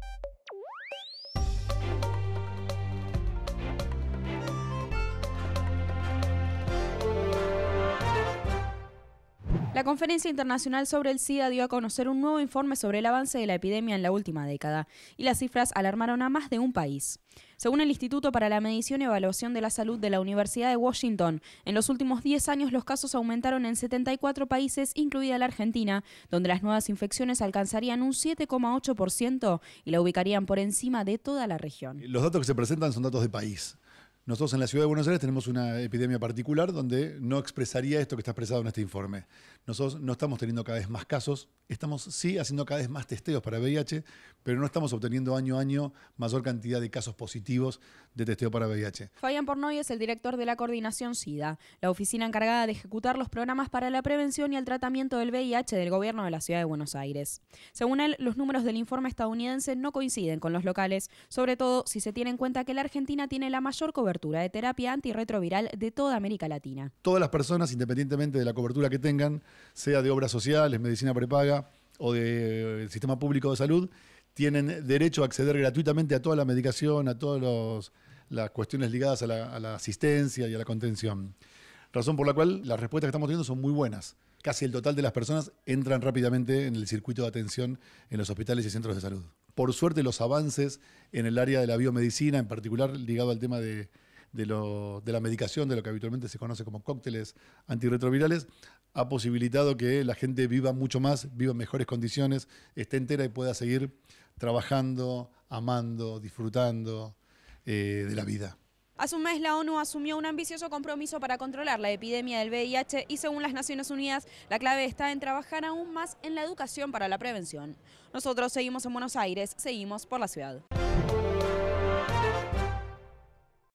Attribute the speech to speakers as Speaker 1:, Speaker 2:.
Speaker 1: Thank you. La Conferencia Internacional sobre el SIDA dio a conocer un nuevo informe sobre el avance de la epidemia en la última década, y las cifras alarmaron a más de un país. Según el Instituto para la Medición y Evaluación de la Salud de la Universidad de Washington, en los últimos 10 años los casos aumentaron en 74 países, incluida la Argentina, donde las nuevas infecciones alcanzarían un 7,8% y la ubicarían por encima de toda la región.
Speaker 2: Los datos que se presentan son datos de país. Nosotros en la ciudad de Buenos Aires tenemos una epidemia particular donde no expresaría esto que está expresado en este informe. Nosotros no estamos teniendo cada vez más casos, estamos sí haciendo cada vez más testeos para VIH, pero no estamos obteniendo año a año mayor cantidad de casos positivos de testeo para VIH.
Speaker 1: Fabián Pornoy es el director de la Coordinación SIDA, la oficina encargada de ejecutar los programas para la prevención y el tratamiento del VIH del gobierno de la ciudad de Buenos Aires. Según él, los números del informe estadounidense no coinciden con los locales, sobre todo si se tiene en cuenta que la Argentina tiene la mayor cobertura cobertura de terapia antirretroviral de toda América Latina.
Speaker 2: Todas las personas, independientemente de la cobertura que tengan, sea de obras sociales, medicina prepaga o del eh, sistema público de salud, tienen derecho a acceder gratuitamente a toda la medicación, a todas las cuestiones ligadas a la, a la asistencia y a la contención. Razón por la cual las respuestas que estamos teniendo son muy buenas casi el total de las personas entran rápidamente en el circuito de atención en los hospitales y centros de salud. Por suerte, los avances en el área de la biomedicina, en particular ligado al tema de de, la medicación, de lo que habitualmente se conoce como cócteles antirretrovirales, ha posibilitado que la gente viva mucho más, viva en mejores condiciones, esté entera y pueda seguir trabajando, amando, disfrutando eh, de la vida.
Speaker 1: Hace un mes la ONU asumió un ambicioso compromiso para controlar la epidemia del VIH y según las Naciones Unidas la clave está en trabajar aún más en la educación para la prevención. Nosotros seguimos en Buenos Aires, seguimos por la ciudad.